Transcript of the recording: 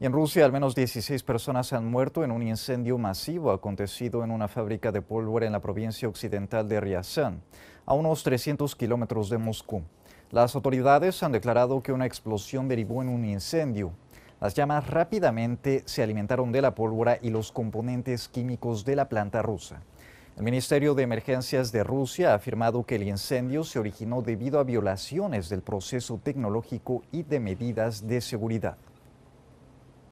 en Rusia al menos 16 personas han muerto en un incendio masivo acontecido en una fábrica de pólvora en la provincia occidental de Ryazan, a unos 300 kilómetros de Moscú. Las autoridades han declarado que una explosión derivó en un incendio. Las llamas rápidamente se alimentaron de la pólvora y los componentes químicos de la planta rusa. El Ministerio de Emergencias de Rusia ha afirmado que el incendio se originó debido a violaciones del proceso tecnológico y de medidas de seguridad.